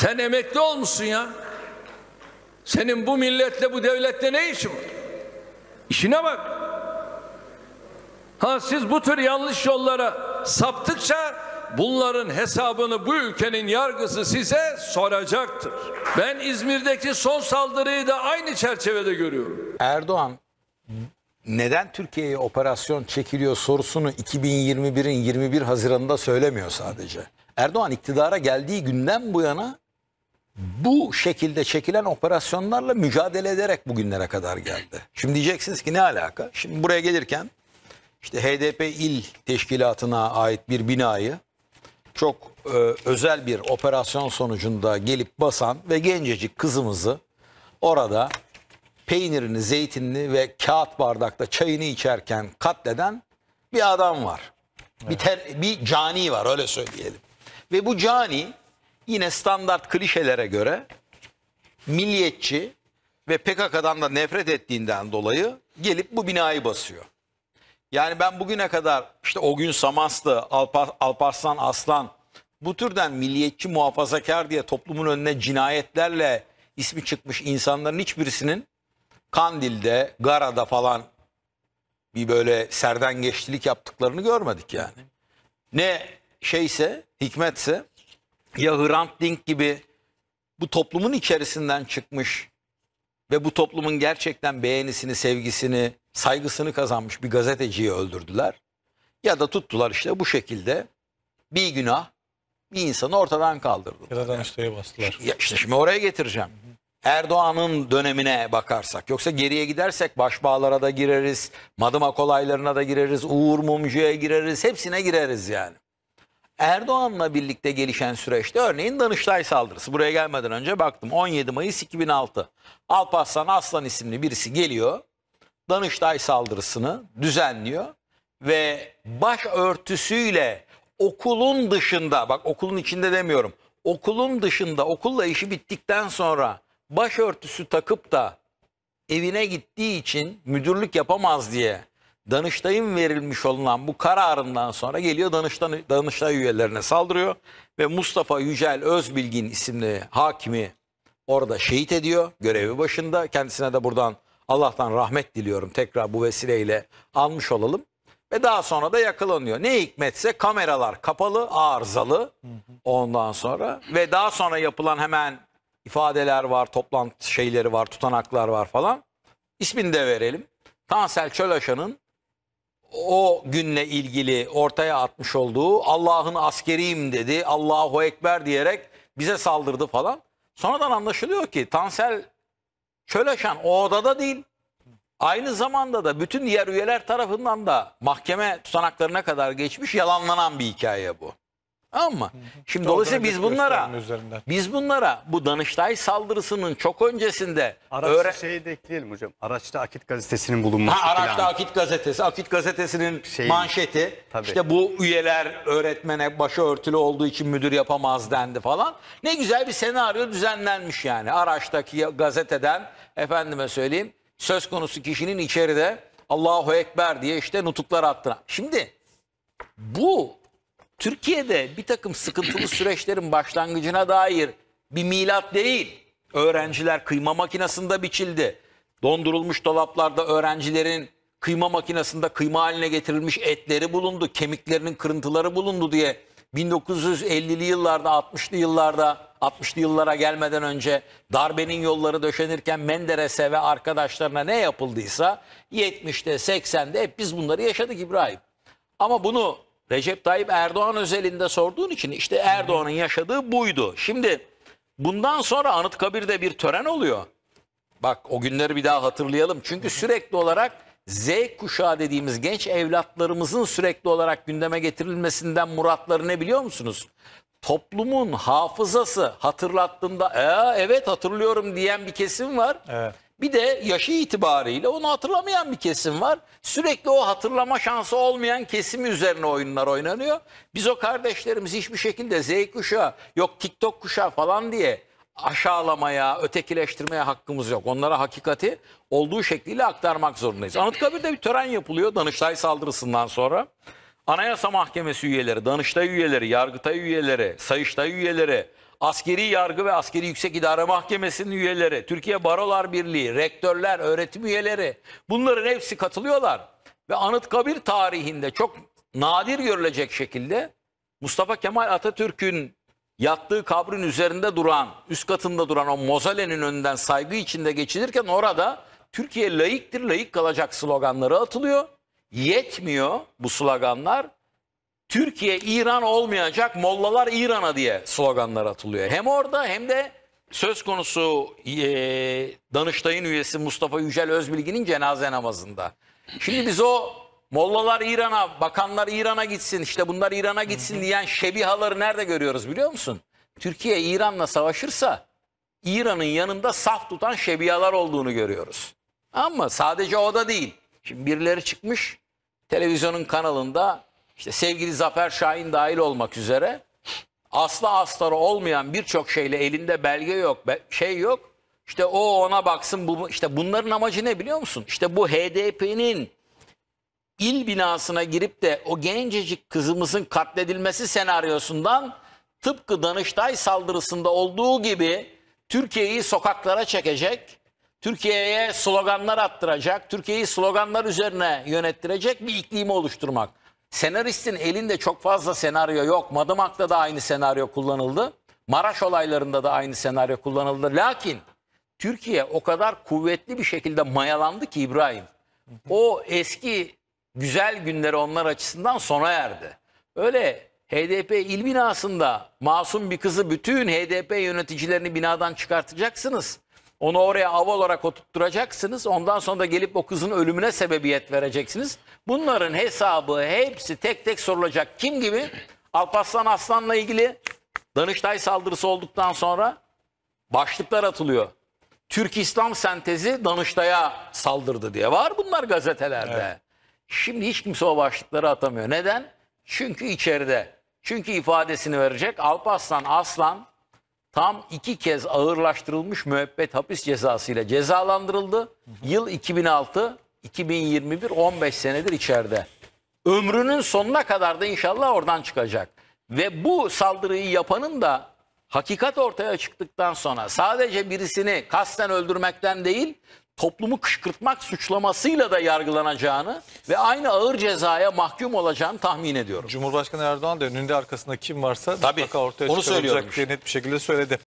Sen emekli olmuşsun ya. Senin bu milletle bu devletle ne işin var? İşine bak. Ha siz bu tür yanlış yollara saptıkça bunların hesabını bu ülkenin yargısı size soracaktır. Ben İzmir'deki son saldırıyı da aynı çerçevede görüyorum. Erdoğan neden Türkiye'ye operasyon çekiliyor sorusunu 2021'in 21 Haziran'da söylemiyor sadece. Erdoğan iktidara geldiği günden bu yana bu şekilde çekilen operasyonlarla mücadele ederek bugünlere kadar geldi. Şimdi diyeceksiniz ki ne alaka? Şimdi buraya gelirken işte HDP il teşkilatına ait bir binayı çok e, özel bir operasyon sonucunda gelip basan ve gencecik kızımızı orada peynirini, zeytinini ve kağıt bardakta çayını içerken katleden bir adam var. Bir, ter, bir cani var öyle söyleyelim. Ve bu cani yine standart klişelere göre milliyetçi ve PKK'dan da nefret ettiğinden dolayı gelip bu binayı basıyor. Yani ben bugüne kadar işte o gün Samastı Alpar, Alparslan Aslan bu türden milliyetçi muhafazakar diye toplumun önüne cinayetlerle ismi çıkmış insanların hiçbirisinin Kandil'de, Gara'da falan bir böyle serden geçtilik yaptıklarını görmedik yani. Ne şeyse, hikmetse ya Hrant Dink gibi bu toplumun içerisinden çıkmış ve bu toplumun gerçekten beğenisini, sevgisini, saygısını kazanmış bir gazeteciyi öldürdüler. Ya da tuttular işte bu şekilde bir günah bir insanı ortadan kaldırdılar. Ya da Danıştay'a bastılar. Ya işte şimdi oraya getireceğim. Erdoğan'ın dönemine bakarsak yoksa geriye gidersek Başbağlar'a da gireriz, Madımak olaylarına da gireriz, Uğur Mumcu'ya gireriz, hepsine gireriz yani. Erdoğan'la birlikte gelişen süreçte örneğin Danıştay saldırısı. Buraya gelmeden önce baktım 17 Mayıs 2006. Alparslan Aslan isimli birisi geliyor. Danıştay saldırısını düzenliyor ve başörtüsüyle okulun dışında bak okulun içinde demiyorum. Okulun dışında okulla işi bittikten sonra başörtüsü takıp da evine gittiği için müdürlük yapamaz diye Danıştay'ın verilmiş olunan bu kararından sonra geliyor Danıştay, Danıştay üyelerine saldırıyor ve Mustafa Yücel Özbilgin isimli hakimi orada şehit ediyor görevi başında. Kendisine de buradan Allah'tan rahmet diliyorum tekrar bu vesileyle almış olalım. Ve daha sonra da yakalanıyor. Ne hikmetse kameralar kapalı, arızalı ondan sonra. Ve daha sonra yapılan hemen ifadeler var, toplantı şeyleri var, tutanaklar var falan. İsmini de verelim. Tansel Çölaşan'ın o günle ilgili ortaya atmış olduğu Allah'ın askeriyim dedi, Allahu Ekber diyerek bize saldırdı falan. Sonradan anlaşılıyor ki Tansel Çöleşen o odada değil. Aynı zamanda da bütün diğer üyeler tarafından da mahkeme tutanaklarına kadar geçmiş yalanlanan bir hikaye bu. Ama şimdi Doğru, dolayısıyla biz bunlara üzerinden. biz bunlara bu Danıştay saldırısının çok öncesinde Araç öğre... şeyi de ekleyelim hocam. Araçta Akit gazetesinin bulunması ha, Araçta falan. Akit gazetesi, Akit gazetesinin şey, manşeti. Tabii. İşte bu üyeler öğretmene başı örtülü olduğu için müdür yapamaz dendi falan. Ne güzel bir senaryo düzenlenmiş yani. Araçtaki gazeteden efendime söyleyeyim söz konusu kişinin içeride Allahu Ekber diye işte nutuklar attı. Şimdi bu Türkiye'de bir takım sıkıntılı süreçlerin başlangıcına dair bir milat değil. Öğrenciler kıyma makinesinde biçildi. Dondurulmuş dolaplarda öğrencilerin kıyma makinesinde kıyma haline getirilmiş etleri bulundu. Kemiklerinin kırıntıları bulundu diye 1950'li yıllarda 60'lı yıllarda 60'lı yıllara gelmeden önce darbenin yolları döşenirken Menderes'e ve arkadaşlarına ne yapıldıysa 70'te 80'de hep biz bunları yaşadık İbrahim. Ama bunu Recep Tayyip Erdoğan özelinde sorduğun için işte Erdoğan'ın yaşadığı buydu. Şimdi bundan sonra Anıtkabir'de bir tören oluyor. Bak o günleri bir daha hatırlayalım. Çünkü sürekli olarak Z kuşağı dediğimiz genç evlatlarımızın sürekli olarak gündeme getirilmesinden muratları ne biliyor musunuz? Toplumun hafızası hatırlattığında evet hatırlıyorum diyen bir kesim var. Evet. Bir de yaşı itibariyle onu hatırlamayan bir kesim var. Sürekli o hatırlama şansı olmayan kesim üzerine oyunlar oynanıyor. Biz o kardeşlerimiz hiçbir şekilde Z kuşağı, yok TikTok kuşağı falan diye aşağılamaya, ötekileştirmeye hakkımız yok. Onlara hakikati olduğu şekliyle aktarmak zorundayız. Anıtkabir'de bir tören yapılıyor Danıştay saldırısından sonra. Anayasa Mahkemesi üyeleri, Danıştay üyeleri, Yargıtay üyeleri, Sayıştay üyeleri, askeri yargı ve askeri yüksek idare mahkemesinin üyeleri, Türkiye Barolar Birliği, rektörler, öğretim üyeleri bunların hepsi katılıyorlar. Ve Anıtkabir tarihinde çok nadir görülecek şekilde Mustafa Kemal Atatürk'ün yattığı kabrin üzerinde duran, üst katında duran o mozalenin önünden saygı içinde geçilirken orada Türkiye layıktır, layık kalacak sloganları atılıyor. Yetmiyor bu sloganlar. Türkiye İran olmayacak mollalar İran'a diye sloganlar atılıyor. Hem orada hem de söz konusu e, Danıştay'ın üyesi Mustafa Yücel Özbilgi'nin cenaze namazında. Şimdi biz o mollalar İran'a, bakanlar İran'a gitsin, işte bunlar İran'a gitsin diyen şebihaları nerede görüyoruz biliyor musun? Türkiye İran'la savaşırsa İran'ın yanında saf tutan şebihalar olduğunu görüyoruz. Ama sadece o da değil. Şimdi birileri çıkmış televizyonun kanalında işte sevgili Zafer Şahin dahil olmak üzere asla astarı olmayan birçok şeyle elinde belge yok, şey yok. İşte o ona baksın bu işte bunların amacı ne biliyor musun? İşte bu HDP'nin il binasına girip de o gencecik kızımızın katledilmesi senaryosundan tıpkı Danıştay saldırısında olduğu gibi Türkiye'yi sokaklara çekecek, Türkiye'ye sloganlar attıracak, Türkiye'yi sloganlar üzerine yönettirecek bir iklimi oluşturmak. Senaristin elinde çok fazla senaryo yok. Madımak'ta da aynı senaryo kullanıldı. Maraş olaylarında da aynı senaryo kullanıldı. Lakin Türkiye o kadar kuvvetli bir şekilde mayalandı ki İbrahim. O eski güzel günleri onlar açısından sona erdi. Öyle HDP il binasında masum bir kızı bütün HDP yöneticilerini binadan çıkartacaksınız. Onu oraya av olarak oturtturacaksınız. Ondan sonra da gelip o kızın ölümüne sebebiyet vereceksiniz. Bunların hesabı hepsi tek tek sorulacak. Kim gibi? Alparslan Aslan'la ilgili Danıştay saldırısı olduktan sonra başlıklar atılıyor. Türk İslam sentezi Danıştay'a saldırdı diye. Var bunlar gazetelerde. Evet. Şimdi hiç kimse o başlıkları atamıyor. Neden? Çünkü içeride. Çünkü ifadesini verecek. Alparslan Aslan tam iki kez ağırlaştırılmış müebbet hapis cezasıyla cezalandırıldı. Yıl 2006, 2021 15 senedir içeride. Ömrünün sonuna kadar da inşallah oradan çıkacak. Ve bu saldırıyı yapanın da hakikat ortaya çıktıktan sonra sadece birisini kasten öldürmekten değil, toplumu kışkırtmak suçlamasıyla da yargılanacağını ve aynı ağır cezaya mahkum olacağını tahmin ediyorum. Cumhurbaşkanı Erdoğan da önünde arkasında kim varsa Tabii, ortaya onu çıkarılacak diye net bir şekilde söyledi.